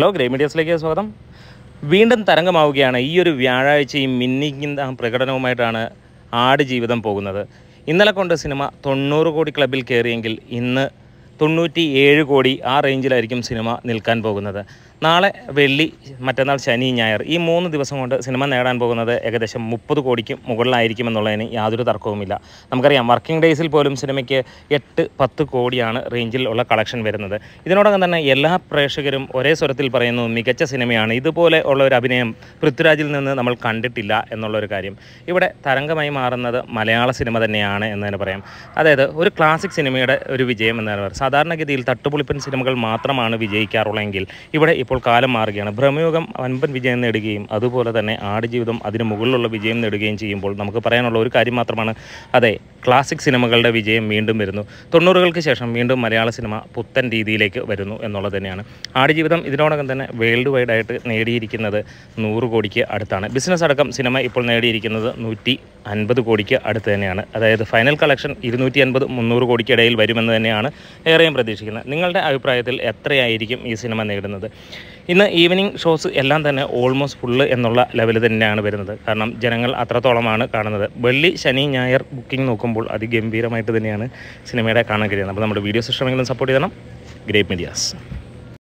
hello grey മീഡിയസിലേക്ക് സ്വാഗതം വീണ്ടും തരംഗമാവുകയാണ് ഈ ഒരു വ്യാഴാഴ്ചയും മിന്നിക്കുന്ന പ്രകടനവുമായിട്ടാണ് ആട് ജീവിതം പോകുന്നത് ഇന്നലെ കൊണ്ട് സിനിമ തൊണ്ണൂറ് കോടി ക്ലബിൽ കയറിയെങ്കിൽ ഇന്ന് തൊണ്ണൂറ്റി ഏഴ് കോടി ആ റേഞ്ചിലായിരിക്കും സിനിമ നിൽക്കാൻ പോകുന്നത് നാളെ വെള്ളി മറ്റന്നാൾ ശനി ഞായർ ഈ മൂന്ന് ദിവസം കൊണ്ട് സിനിമ നേടാൻ പോകുന്നത് ഏകദേശം മുപ്പത് കോടിക്ക് മുകളിലായിരിക്കും എന്നുള്ളതിന് യാതൊരു തർക്കവുമില്ല നമുക്കറിയാം വർക്കിംഗ് ഡേയ്സിൽ പോലും സിനിമയ്ക്ക് എട്ട് പത്ത് കോടിയാണ് റേഞ്ചിൽ ഉള്ള കളക്ഷൻ വരുന്നത് ഇതിനോടകം തന്നെ എല്ലാ പ്രേക്ഷകരും ഒരേ സ്വരത്തിൽ പറയുന്നു മികച്ച സിനിമയാണ് ഇതുപോലെ ഉള്ള ഒരു അഭിനയം പൃഥ്വിരാജിൽ നിന്ന് നമ്മൾ കണ്ടിട്ടില്ല എന്നുള്ളൊരു കാര്യം ഇവിടെ തരംഗമായി മാറുന്നത് മലയാള സിനിമ തന്നെയാണ് എന്ന് തന്നെ പറയാം അതായത് ഒരു ക്ലാസിക് സിനിമയുടെ ഒരു വിജയം എന്ന് പറയാം സാധാരണഗതിയിൽ തട്ടുപൊളിപ്പൻ സിനിമകൾ മാത്രമാണ് വിജയിക്കാറുള്ളെങ്കിൽ ഇവിടെ ഇപ്പോൾ കാലം മാറുകയാണ് ഭ്രമയോഗം അൻപൻ വിജയം നേടുകയും അതുപോലെ തന്നെ ആടുജീവിതം അതിന് മുകളിലുള്ള വിജയം നേടുകയും ചെയ്യുമ്പോൾ നമുക്ക് പറയാനുള്ള ഒരു കാര്യം മാത്രമാണ് അതെ ക്ലാസിക് സിനിമകളുടെ വിജയം വീണ്ടും വരുന്നു തൊണ്ണൂറുകൾക്ക് ശേഷം വീണ്ടും മലയാള സിനിമ പുത്തൻ രീതിയിലേക്ക് വരുന്നു എന്നുള്ളത് തന്നെയാണ് ആടുജീവിതം ഇതിനോടകം തന്നെ വേൾഡ് വൈഡ് ആയിട്ട് നേടിയിരിക്കുന്നത് നൂറ് കോടിക്ക് അടുത്താണ് ബിസിനസ് അടക്കം സിനിമ ഇപ്പോൾ നേടിയിരിക്കുന്നത് നൂറ്റി അൻപത് കോടിക്ക് അടുത്ത് തന്നെയാണ് അതായത് ഫൈനൽ കളക്ഷൻ ഇരുന്നൂറ്റി അൻപത് മുന്നൂറ് കോടിക്കിടയിൽ വരുമെന്ന് തന്നെയാണ് ഏറെയും പ്രതീക്ഷിക്കുന്നത് നിങ്ങളുടെ അഭിപ്രായത്തിൽ എത്രയായിരിക്കും ഈ സിനിമ നേടുന്നത് ഇന്ന് ഈവനിങ് ഷോസ് എല്ലാം തന്നെ ഓൾമോസ്റ്റ് ഫുള്ള് എന്നുള്ള ലെവൽ തന്നെയാണ് വരുന്നത് കാരണം ജനങ്ങൾ അത്രത്തോളമാണ് കാണുന്നത് വെള്ളി ശനി ഞായർ ബുക്കിംഗ് നോക്കുമ്പോൾ നോക്കുമ്പോൾ അതിഗംഭീരമായിട്ട് തന്നെയാണ് സിനിമയുടെ കാണാൻ കഴിയുന്നത് അപ്പോൾ നമ്മുടെ വീഡിയോസ് ഇഷ്ടമെങ്കിലും സപ്പോർട്ട് ചെയ്യണം ഗ്രേറ്റ് മീഡിയാസ്